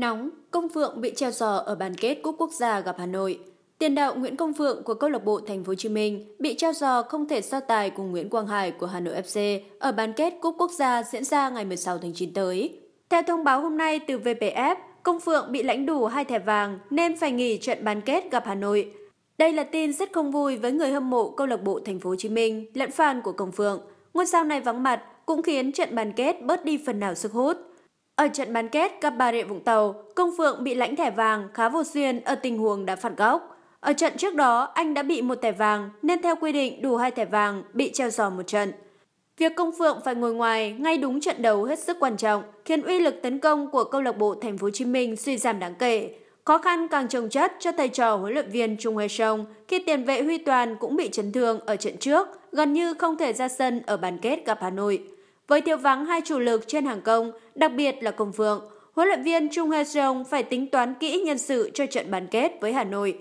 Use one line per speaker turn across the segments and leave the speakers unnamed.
Nóng, Công Phượng bị treo giò ở bán kết Cúp Quốc gia gặp Hà Nội. Tiền đạo Nguyễn Công Phượng của câu lạc bộ Thành phố Hồ Chí Minh bị treo giò không thể so tài cùng Nguyễn Quang Hải của Hà Nội FC ở bán kết Cúp Quốc gia diễn ra ngày 16 tháng 9 tới. Theo thông báo hôm nay từ VPF, Công Phượng bị lãnh đủ hai thẻ vàng nên phải nghỉ trận bán kết gặp Hà Nội. Đây là tin rất không vui với người hâm mộ câu lạc bộ Thành phố Hồ Chí Minh lẫn fan của Công Phượng. Ngôi sao này vắng mặt cũng khiến trận bán kết bớt đi phần nào sức hút. Ở trận bán kết gặp Bà Rịa Vũng Tàu, Công Phượng bị lãnh thẻ vàng khá vô duyên ở tình huống đã phạt góc. Ở trận trước đó, anh đã bị một thẻ vàng nên theo quy định đủ hai thẻ vàng bị treo giò một trận. Việc Công Phượng phải ngồi ngoài ngay đúng trận đấu hết sức quan trọng, khiến uy lực tấn công của câu lạc bộ Thành phố Hồ Chí Minh suy giảm đáng kể. Khó khăn càng trồng chất cho thầy trò huấn luyện viên Trung Hoài Sông khi tiền vệ Huy Toàn cũng bị chấn thương ở trận trước, gần như không thể ra sân ở bán kết gặp Hà Nội. Với thiếu vắng hai chủ lực trên hàng công, đặc biệt là Công Phượng, huấn luyện viên Trung Hye Seong phải tính toán kỹ nhân sự cho trận bán kết với Hà Nội.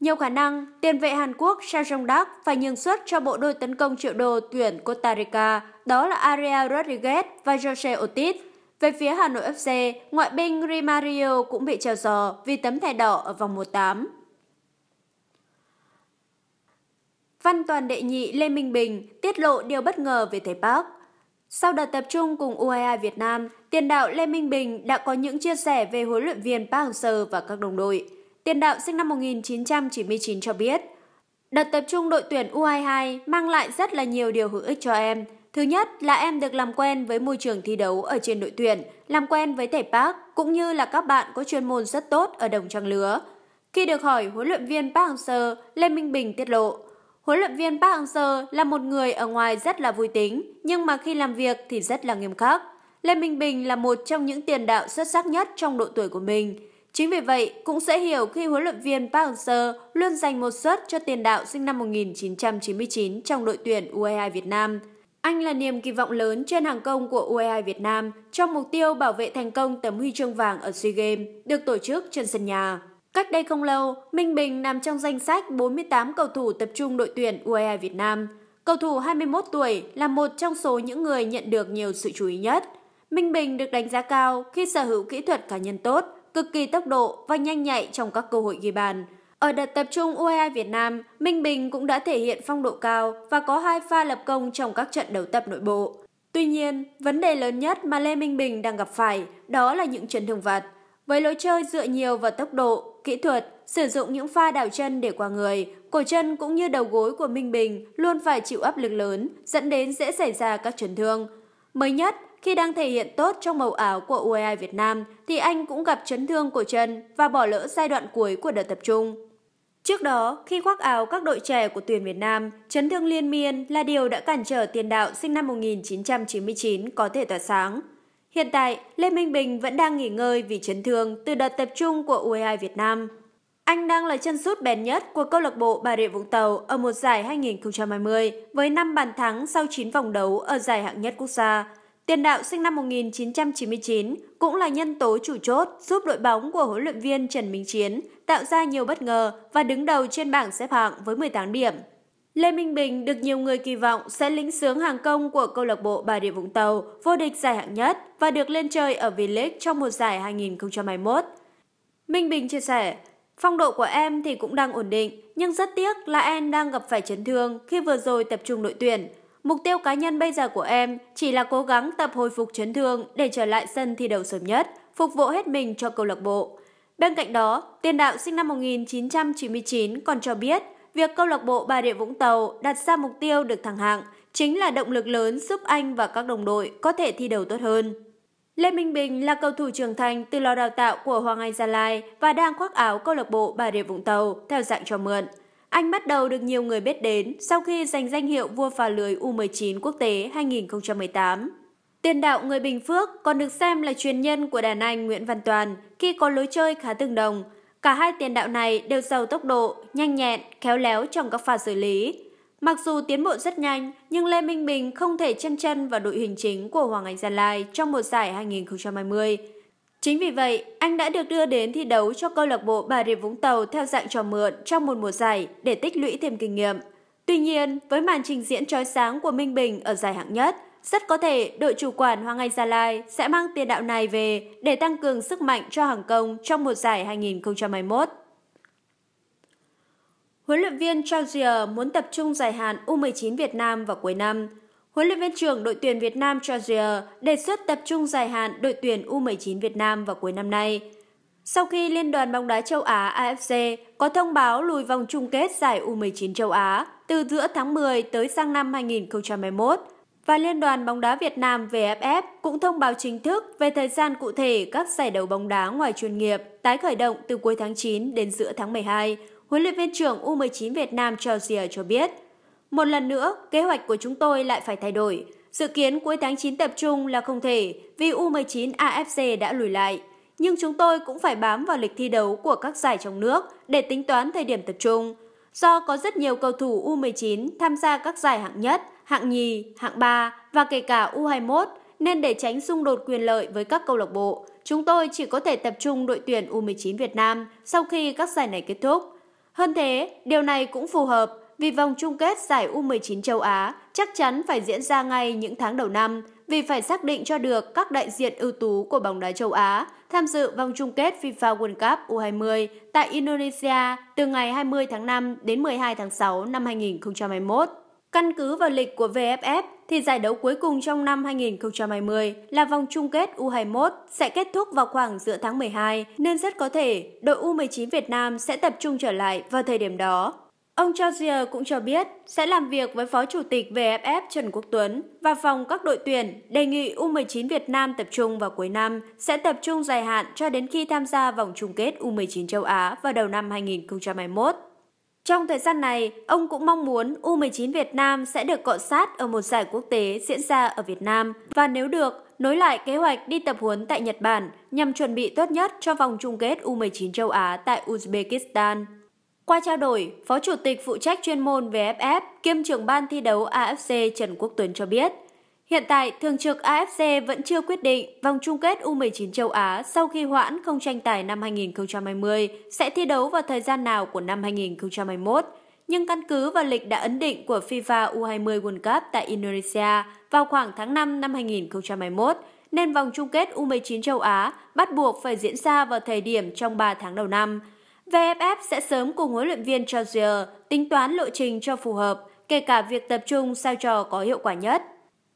Nhiều khả năng, tiền vệ Hàn Quốc Cha Jong Dak phải nhường suất cho bộ đôi tấn công triệu đô tuyển Costa Rica, đó là Ariel Rodriguez và Jose Otis. Về phía Hà Nội FC, ngoại binh Rimario cũng bị treo giò vì tấm thẻ đỏ ở vòng 18. Văn toàn đệ nhị Lê Minh Bình tiết lộ điều bất ngờ về thầy Park. Sau đợt tập trung cùng U22 e Việt Nam, tiền đạo Lê Minh Bình đã có những chia sẻ về huấn luyện viên Park Hang-seo và các đồng đội. Tiền đạo sinh năm 1999 cho biết, Đợt tập trung đội tuyển U22 mang lại rất là nhiều điều hữu ích cho em. Thứ nhất là em được làm quen với môi trường thi đấu ở trên đội tuyển, làm quen với thể park cũng như là các bạn có chuyên môn rất tốt ở đồng trang lứa. Khi được hỏi huấn luyện viên Park Hang-seo, Lê Minh Bình tiết lộ, Huấn luyện viên Park Hang-seo là một người ở ngoài rất là vui tính, nhưng mà khi làm việc thì rất là nghiêm khắc. Lê Minh Bình là một trong những tiền đạo xuất sắc nhất trong độ tuổi của mình. Chính vì vậy, cũng sẽ hiểu khi huấn luyện viên Park Hang-seo luôn dành một suất cho tiền đạo sinh năm 1999 trong đội tuyển U22 Việt Nam. Anh là niềm kỳ vọng lớn trên hàng công của U22 Việt Nam trong mục tiêu bảo vệ thành công tấm huy chương vàng ở SEA Games được tổ chức trên sân nhà. Cách đây không lâu, Minh Bình nằm trong danh sách 48 cầu thủ tập trung đội tuyển UAE Việt Nam. Cầu thủ 21 tuổi là một trong số những người nhận được nhiều sự chú ý nhất. Minh Bình được đánh giá cao khi sở hữu kỹ thuật cá nhân tốt, cực kỳ tốc độ và nhanh nhạy trong các cơ hội ghi bàn. Ở đợt tập trung UAE Việt Nam, Minh Bình cũng đã thể hiện phong độ cao và có hai pha lập công trong các trận đấu tập nội bộ. Tuy nhiên, vấn đề lớn nhất mà Lê Minh Bình đang gặp phải đó là những chấn thương vật Với lối chơi dựa nhiều vào tốc độ, kỹ thuật, sử dụng những pha đảo chân để qua người, cổ chân cũng như đầu gối của Minh Bình luôn phải chịu áp lực lớn, dẫn đến dễ xảy ra các chấn thương. Mới nhất, khi đang thể hiện tốt trong màu áo của UAE Việt Nam thì anh cũng gặp chấn thương cổ chân và bỏ lỡ giai đoạn cuối của đợt tập trung. Trước đó, khi khoác áo các đội trẻ của tuyển Việt Nam, chấn thương liên miên là điều đã cản trở tiền đạo sinh năm 1999 có thể tỏa sáng. Hiện tại, Lê Minh Bình vẫn đang nghỉ ngơi vì chấn thương từ đợt tập trung của U22 e Việt Nam. Anh đang là chân sút bền nhất của câu lạc bộ Bà Rịa Vũng Tàu ở một giải 2020 với 5 bàn thắng sau 9 vòng đấu ở giải hạng nhất quốc gia. Tiền đạo sinh năm 1999 cũng là nhân tố chủ chốt giúp đội bóng của huấn luyện viên Trần Minh Chiến tạo ra nhiều bất ngờ và đứng đầu trên bảng xếp hạng với 18 điểm. Lê Minh Bình được nhiều người kỳ vọng sẽ lĩnh sướng hàng công của câu lạc bộ Bà Rịa Vũng Tàu vô địch giải hạng nhất và được lên chơi ở V-League trong mùa giải 2021. Minh Bình chia sẻ, phong độ của em thì cũng đang ổn định, nhưng rất tiếc là em đang gặp phải chấn thương khi vừa rồi tập trung đội tuyển. Mục tiêu cá nhân bây giờ của em chỉ là cố gắng tập hồi phục chấn thương để trở lại sân thi đấu sớm nhất, phục vụ hết mình cho câu lạc bộ. Bên cạnh đó, tiền đạo sinh năm 1999 còn cho biết việc câu lạc bộ Bà Rịa Vũng Tàu đặt ra mục tiêu được thẳng hạng chính là động lực lớn giúp anh và các đồng đội có thể thi đấu tốt hơn. Lê Minh Bình là cầu thủ trưởng thành từ lò đào tạo của Hoàng Anh Gia Lai và đang khoác áo câu lạc bộ Bà Rịa Vũng Tàu theo dạng cho mượn. Anh bắt đầu được nhiều người biết đến sau khi giành danh hiệu vua phá lưới U19 quốc tế 2018. Tiền đạo người Bình Phước còn được xem là truyền nhân của đàn anh Nguyễn Văn Toàn khi có lối chơi khá tương đồng, Cả hai tiền đạo này đều giàu tốc độ, nhanh nhẹn, khéo léo trong các pha xử lý. Mặc dù tiến bộ rất nhanh, nhưng Lê Minh Bình không thể chân chân vào đội hình chính của Hoàng Anh Gia Lai trong mùa giải 2020. Chính vì vậy, anh đã được đưa đến thi đấu cho câu lạc bộ Bà Rịa Vũng Tàu theo dạng trò mượn trong một mùa giải để tích lũy thêm kinh nghiệm. Tuy nhiên, với màn trình diễn trói sáng của Minh Bình ở giải hạng nhất, rất có thể đội chủ quản Hoàng Anh Gia Lai sẽ mang tiền đạo này về để tăng cường sức mạnh cho Hàng Công trong mùa giải 2021. Huấn luyện viên Trausier muốn tập trung dài hạn U19 Việt Nam vào cuối năm. Huấn luyện viên trưởng đội tuyển Việt Nam Trausier đề xuất tập trung dài hạn đội tuyển U19 Việt Nam vào cuối năm nay. Sau khi Liên đoàn bóng đá châu Á AFC có thông báo lùi vòng chung kết giải U19 châu Á từ giữa tháng 10 tới sang năm 2021 và Liên đoàn bóng đá Việt Nam VFF cũng thông báo chính thức về thời gian cụ thể các giải đấu bóng đá ngoài chuyên nghiệp tái khởi động từ cuối tháng 9 đến giữa tháng 12, huấn luyện viên trưởng U19 Việt Nam Chelsea cho biết. Một lần nữa, kế hoạch của chúng tôi lại phải thay đổi. Dự kiến cuối tháng 9 tập trung là không thể vì U19 AFC đã lùi lại. Nhưng chúng tôi cũng phải bám vào lịch thi đấu của các giải trong nước để tính toán thời điểm tập trung. Do có rất nhiều cầu thủ U19 tham gia các giải hạng nhất – hạng nhì, hạng ba và kể cả U21 nên để tránh xung đột quyền lợi với các câu lạc bộ, chúng tôi chỉ có thể tập trung đội tuyển U19 Việt Nam sau khi các giải này kết thúc. Hơn thế, điều này cũng phù hợp vì vòng chung kết giải U19 châu Á chắc chắn phải diễn ra ngay những tháng đầu năm vì phải xác định cho được các đại diện ưu tú của bóng đá châu Á tham dự vòng chung kết FIFA World Cup U20 tại Indonesia từ ngày 20 tháng 5 đến 12 tháng 6 năm 2021. Căn cứ vào lịch của VFF thì giải đấu cuối cùng trong năm 2020 là vòng chung kết U21 sẽ kết thúc vào khoảng giữa tháng 12 nên rất có thể đội U19 Việt Nam sẽ tập trung trở lại vào thời điểm đó. Ông Georgia cũng cho biết sẽ làm việc với Phó Chủ tịch VFF Trần Quốc Tuấn và phòng các đội tuyển đề nghị U19 Việt Nam tập trung vào cuối năm sẽ tập trung dài hạn cho đến khi tham gia vòng chung kết U19 châu Á vào đầu năm 2021. Trong thời gian này, ông cũng mong muốn U19 Việt Nam sẽ được cọ sát ở một giải quốc tế diễn ra ở Việt Nam và nếu được, nối lại kế hoạch đi tập huấn tại Nhật Bản nhằm chuẩn bị tốt nhất cho vòng chung kết U19 châu Á tại Uzbekistan. Qua trao đổi, Phó Chủ tịch phụ trách chuyên môn VFF kiêm trưởng ban thi đấu AFC Trần Quốc Tuấn cho biết, Hiện tại, Thường trực AFC vẫn chưa quyết định vòng chung kết U19 châu Á sau khi hoãn không tranh tài năm 2020 sẽ thi đấu vào thời gian nào của năm 2021. Nhưng căn cứ vào lịch đã ấn định của FIFA U20 World Cup tại Indonesia vào khoảng tháng 5 năm 2021, nên vòng chung kết U19 châu Á bắt buộc phải diễn ra vào thời điểm trong 3 tháng đầu năm. VFF sẽ sớm cùng huấn luyện viên Trozier tính toán lộ trình cho phù hợp, kể cả việc tập trung sao cho có hiệu quả nhất.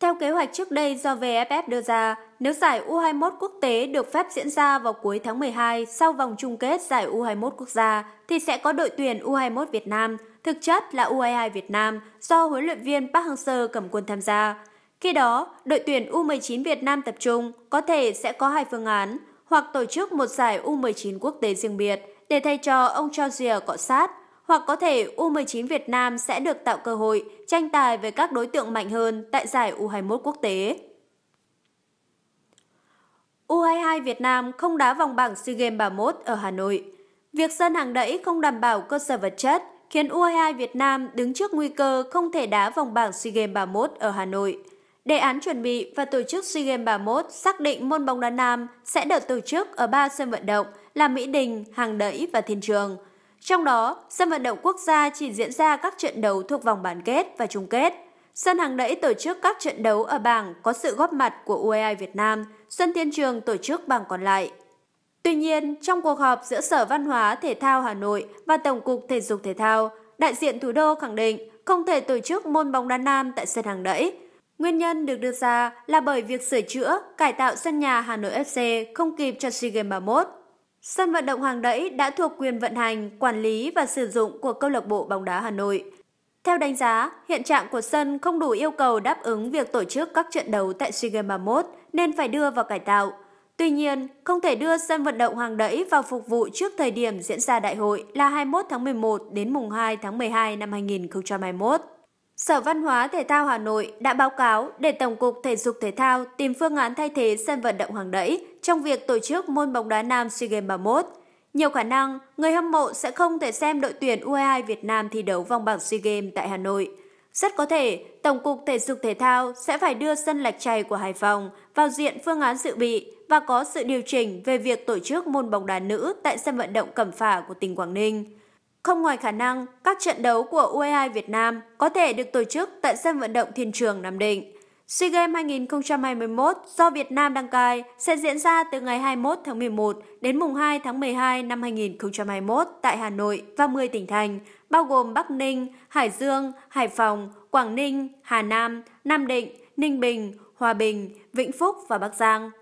Theo kế hoạch trước đây do VFF đưa ra, nếu giải U21 quốc tế được phép diễn ra vào cuối tháng 12 sau vòng chung kết giải U21 quốc gia, thì sẽ có đội tuyển U21 Việt Nam, thực chất là U22 Việt Nam, do huấn luyện viên Park Hang-seo cầm quân tham gia. Khi đó, đội tuyển U19 Việt Nam tập trung có thể sẽ có hai phương án, hoặc tổ chức một giải U19 quốc tế riêng biệt để thay cho ông Georgia cọ sát hoặc có thể U19 Việt Nam sẽ được tạo cơ hội tranh tài với các đối tượng mạnh hơn tại giải U21 quốc tế. U22 Việt Nam không đá vòng bảng SEA Games 31 ở Hà Nội. Việc sân hàng đẫy không đảm bảo cơ sở vật chất khiến U22 Việt Nam đứng trước nguy cơ không thể đá vòng bảng SEA Games 31 ở Hà Nội. Đề án chuẩn bị và tổ chức SEA Games 31 xác định môn bóng đá nam sẽ được tổ chức ở ba sân vận động là Mỹ Đình, Hàng Đẫy và Thiên Trường – trong đó, sân vận động quốc gia chỉ diễn ra các trận đấu thuộc vòng bán kết và chung kết. Sân hàng đẫy tổ chức các trận đấu ở bảng có sự góp mặt của UAE Việt Nam, sân Thiên Trường tổ chức bảng còn lại. Tuy nhiên, trong cuộc họp giữa Sở Văn hóa Thể thao Hà Nội và Tổng cục Thể dục Thể thao, đại diện thủ đô khẳng định không thể tổ chức môn bóng đá nam tại sân hàng đẫy. Nguyên nhân được đưa ra là bởi việc sửa chữa, cải tạo sân nhà Hà Nội FC không kịp cho SEA Games 31. Sân vận động Hàng Đẫy đã thuộc quyền vận hành, quản lý và sử dụng của câu lạc bộ bóng đá Hà Nội. Theo đánh giá, hiện trạng của sân không đủ yêu cầu đáp ứng việc tổ chức các trận đấu tại SEA Games 31 nên phải đưa vào cải tạo. Tuy nhiên, không thể đưa sân vận động Hàng Đẫy vào phục vụ trước thời điểm diễn ra đại hội là 21 tháng 11 đến mùng 2 tháng 12 năm 2021. Sở Văn hóa Thể thao Hà Nội đã báo cáo để Tổng cục Thể dục Thể thao tìm phương án thay thế sân vận động Hoàng Đẫy trong việc tổ chức môn bóng đá nam SEA Games 31. Nhiều khả năng, người hâm mộ sẽ không thể xem đội tuyển U22 Việt Nam thi đấu vòng bảng SEA Games tại Hà Nội. Rất có thể, Tổng cục Thể dục Thể thao sẽ phải đưa sân lạch chay của Hải Phòng vào diện phương án dự bị và có sự điều chỉnh về việc tổ chức môn bóng đá nữ tại sân vận động Cẩm Phả của tỉnh Quảng Ninh. Không ngoài khả năng, các trận đấu của U22 e Việt Nam có thể được tổ chức tại sân vận động Thiên Trường Nam Định. SEA Games 2021 do Việt Nam đăng cai sẽ diễn ra từ ngày 21 tháng 11 đến mùng 2 tháng 12 năm 2021 tại Hà Nội và 10 tỉnh thành, bao gồm Bắc Ninh, Hải Dương, Hải Phòng, Quảng Ninh, Hà Nam, Nam Định, Ninh Bình, Hòa Bình, Vĩnh Phúc và Bắc Giang.